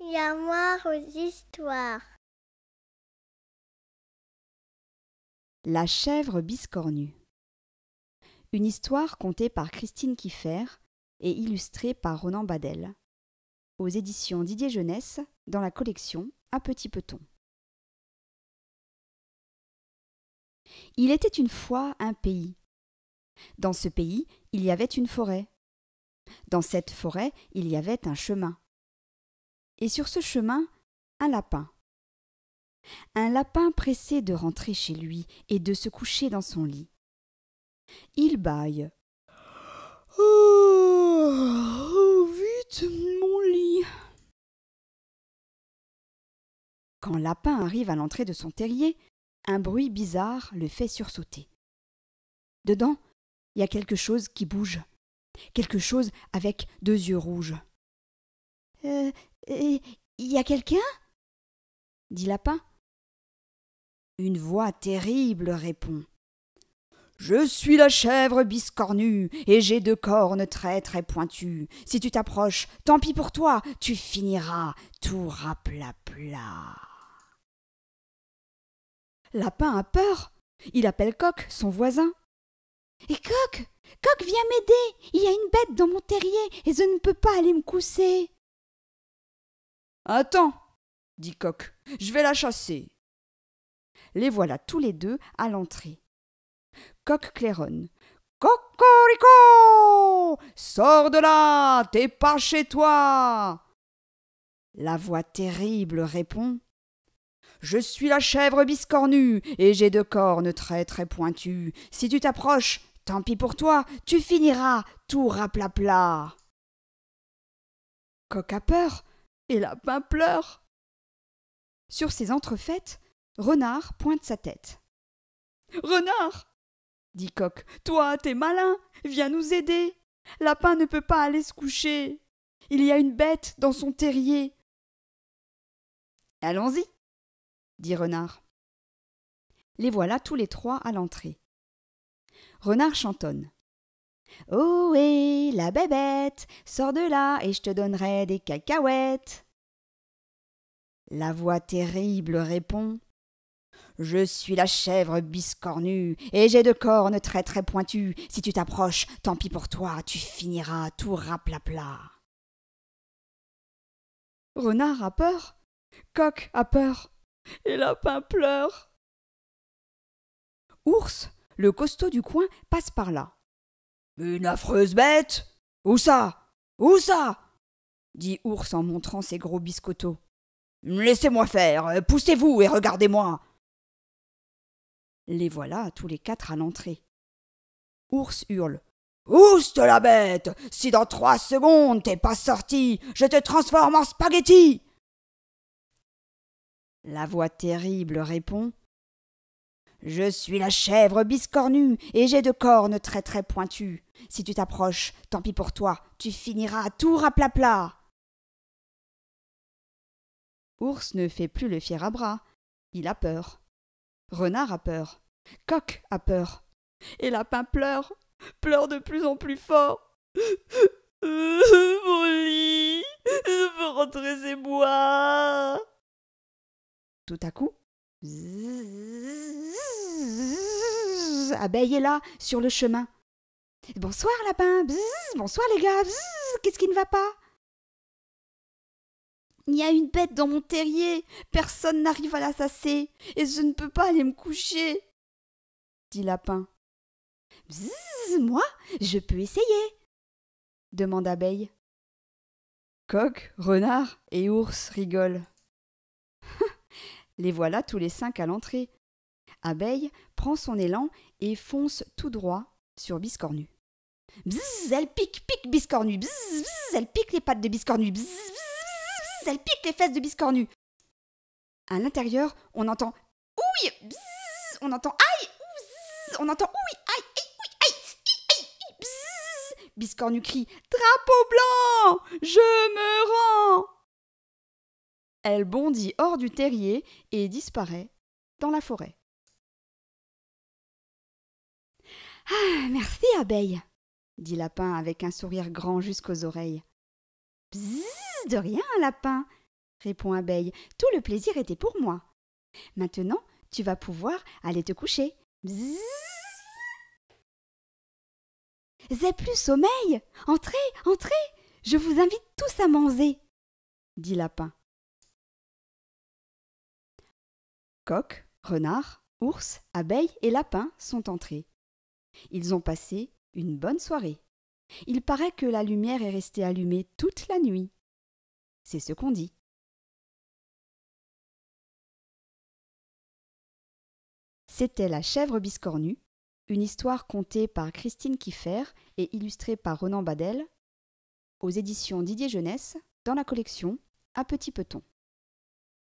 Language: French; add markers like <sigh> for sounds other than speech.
a aux histoires. La chèvre biscornue. Une histoire contée par Christine Kiffer et illustrée par Ronan Badel. Aux éditions Didier Jeunesse, dans la collection À petit peton. Il était une fois un pays. Dans ce pays, il y avait une forêt. Dans cette forêt, il y avait un chemin et sur ce chemin, un lapin. Un lapin pressé de rentrer chez lui et de se coucher dans son lit. Il bâille. Oh, vite, mon lit. Quand Lapin arrive à l'entrée de son terrier, un bruit bizarre le fait sursauter. Dedans, il y a quelque chose qui bouge, quelque chose avec deux yeux rouges. Euh, il y a quelqu'un dit Lapin. Une voix terrible répond. Je suis la chèvre biscornue, et j'ai deux cornes très très pointues. Si tu t'approches, tant pis pour toi, tu finiras tout raplapla. Lapin a peur. Il appelle Coq, son voisin. Et Coq Coq, viens m'aider Il y a une bête dans mon terrier, et je ne peux pas aller me cousser. Attends, dit Coq, je vais la chasser. Les voilà tous les deux à l'entrée. Coq claironne. Cocorico Sors de là, t'es pas chez toi La voix terrible répond. Je suis la chèvre biscornue et j'ai deux cornes très très pointues. Si tu t'approches, tant pis pour toi, tu finiras tout raplapla. Coq a peur, et Lapin pleure. Sur ces entrefaites, Renard pointe sa tête. Renard dit Coq, toi, t'es malin, viens nous aider. Lapin ne peut pas aller se coucher. Il y a une bête dans son terrier. Allons-y, dit Renard. Les voilà tous les trois à l'entrée. Renard chantonne. Oh hé, la bébête, sors de là et je te donnerai des cacahuètes. La voix terrible répond Je suis la chèvre biscornue et j'ai de cornes très très pointues. Si tu t'approches, tant pis pour toi, tu finiras tout raplapla. Renard a peur, coq a peur, et lapin pleure. Ours, le costaud du coin, passe par là. Une affreuse bête Où ça Où ça dit Ours en montrant ses gros biscottos. Laissez-moi faire, poussez-vous et regardez-moi Les voilà tous les quatre à l'entrée. Ours hurle. Ouste la bête Si dans trois secondes t'es pas sorti, je te transforme en spaghetti La voix terrible répond je suis la chèvre biscornue, et j'ai deux cornes très très pointues. Si tu t'approches, tant pis pour toi, tu finiras tout plat. Ours ne fait plus le fier à bras. Il a peur. Renard a peur. Coq a peur. Et Lapin pleure, pleure de plus en plus fort. Mon lit, je veux rentrer chez moi. Tout à coup, abeille est là, sur le chemin. Bonsoir, lapin. bonsoir, les gars. Qu'est-ce qui ne va pas Il y a une bête dans mon terrier. Personne n'arrive à la sasser. Et je ne peux pas aller me coucher. Dit lapin. moi, je peux essayer. Demande abeille. Coq, renard et ours rigolent. <laughs> les voilà tous les cinq à l'entrée, Abeille prend son élan et fonce tout droit sur Biscornu. Bzzz, elle pique, pique Biscornu. Bzzz, elle pique les pattes de Biscornu. Bzz, elle pique les fesses de Biscornu. À l'intérieur, on entend ouille, on entend aïe, on entend ouille, aïe, aïe, aïe, aïe, aïe, Biscornu crie Drapeau blanc, je me rends. Elle bondit hors du terrier et disparaît dans la forêt. Ah, merci, abeille dit Lapin avec un sourire grand jusqu'aux oreilles. Bzzz, de rien, Lapin répond Abeille. Tout le plaisir était pour moi. Maintenant, tu vas pouvoir aller te coucher. Bzzz. plus sommeil Entrez, entrez Je vous invite tous à manger dit Lapin. Coq, renard, ours, abeille et lapin sont entrés. Ils ont passé une bonne soirée. Il paraît que la lumière est restée allumée toute la nuit. C'est ce qu'on dit. C'était La chèvre biscornue, une histoire contée par Christine Kiffer et illustrée par Ronan Badel aux éditions Didier Jeunesse dans la collection À petit peton.